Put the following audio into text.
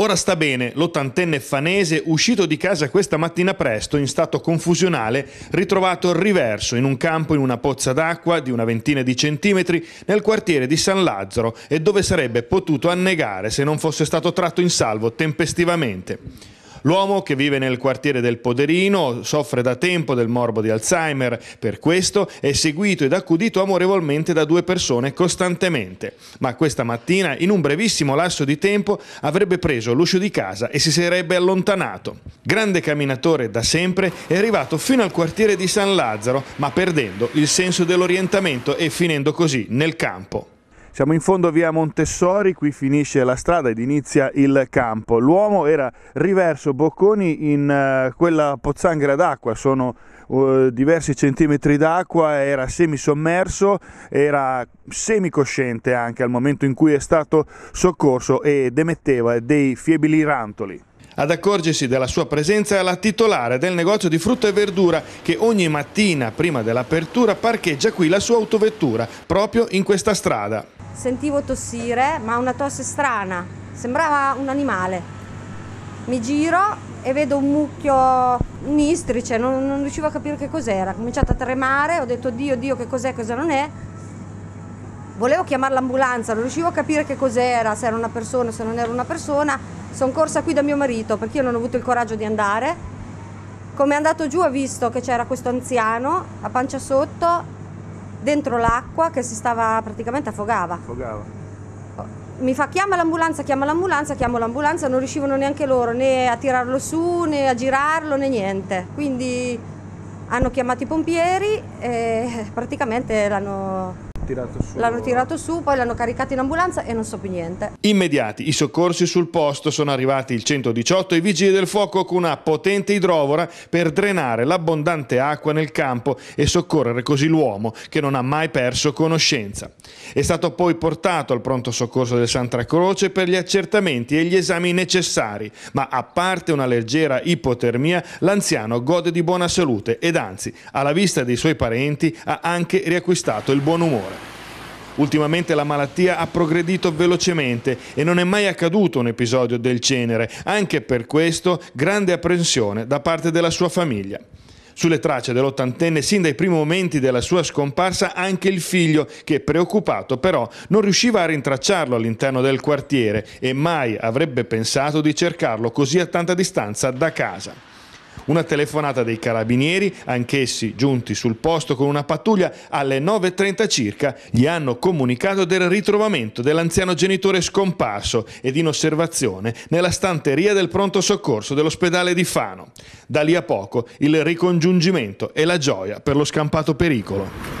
Ora sta bene, l'ottantenne fanese, uscito di casa questa mattina presto in stato confusionale, ritrovato riverso in un campo in una pozza d'acqua di una ventina di centimetri nel quartiere di San Lazzaro e dove sarebbe potuto annegare se non fosse stato tratto in salvo tempestivamente. L'uomo che vive nel quartiere del Poderino soffre da tempo del morbo di Alzheimer, per questo è seguito ed accudito amorevolmente da due persone costantemente. Ma questa mattina, in un brevissimo lasso di tempo, avrebbe preso l'uscio di casa e si sarebbe allontanato. Grande camminatore da sempre, è arrivato fino al quartiere di San Lazzaro, ma perdendo il senso dell'orientamento e finendo così nel campo. Siamo in fondo via Montessori, qui finisce la strada ed inizia il campo. L'uomo era riverso Bocconi in eh, quella pozzanghera d'acqua, sono eh, diversi centimetri d'acqua, era semisommerso, era semicosciente anche al momento in cui è stato soccorso ed emetteva dei fiebili rantoli. Ad accorgersi della sua presenza è la titolare del negozio di frutta e verdura che ogni mattina prima dell'apertura parcheggia qui la sua autovettura, proprio in questa strada sentivo tossire, ma una tosse strana, sembrava un animale. Mi giro e vedo un mucchio, un istrice, cioè non, non riuscivo a capire che cos'era. Ho cominciato a tremare, ho detto Dio, Dio, che cos'è, cosa non è. Volevo chiamare l'ambulanza, non riuscivo a capire che cos'era, se era una persona, se non era una persona. Sono corsa qui da mio marito perché io non ho avuto il coraggio di andare. Come è andato giù ha visto che c'era questo anziano a pancia sotto dentro l'acqua che si stava praticamente affogava. Affogava. Mi fa chiama l'ambulanza, chiama l'ambulanza, chiamo l'ambulanza, non riuscivano neanche loro né a tirarlo su né a girarlo né niente. Quindi hanno chiamato i pompieri e praticamente l'hanno tirato su. L'hanno tirato su, poi l'hanno caricato in ambulanza e non so più niente. Immediati i soccorsi sul posto sono arrivati il 118 e i vigili del fuoco con una potente idrovora per drenare l'abbondante acqua nel campo e soccorrere così l'uomo che non ha mai perso conoscenza. È stato poi portato al pronto soccorso del Santa Croce per gli accertamenti e gli esami necessari, ma a parte una leggera ipotermia, l'anziano gode di buona salute ed anzi, alla vista dei suoi parenti, ha anche riacquistato il buon umore. Ultimamente la malattia ha progredito velocemente e non è mai accaduto un episodio del genere, anche per questo grande apprensione da parte della sua famiglia. Sulle tracce dell'ottantenne sin dai primi momenti della sua scomparsa anche il figlio che preoccupato però non riusciva a rintracciarlo all'interno del quartiere e mai avrebbe pensato di cercarlo così a tanta distanza da casa. Una telefonata dei carabinieri, anch'essi giunti sul posto con una pattuglia, alle 9.30 circa gli hanno comunicato del ritrovamento dell'anziano genitore scomparso ed in osservazione nella stanteria del pronto soccorso dell'ospedale di Fano. Da lì a poco il ricongiungimento e la gioia per lo scampato pericolo.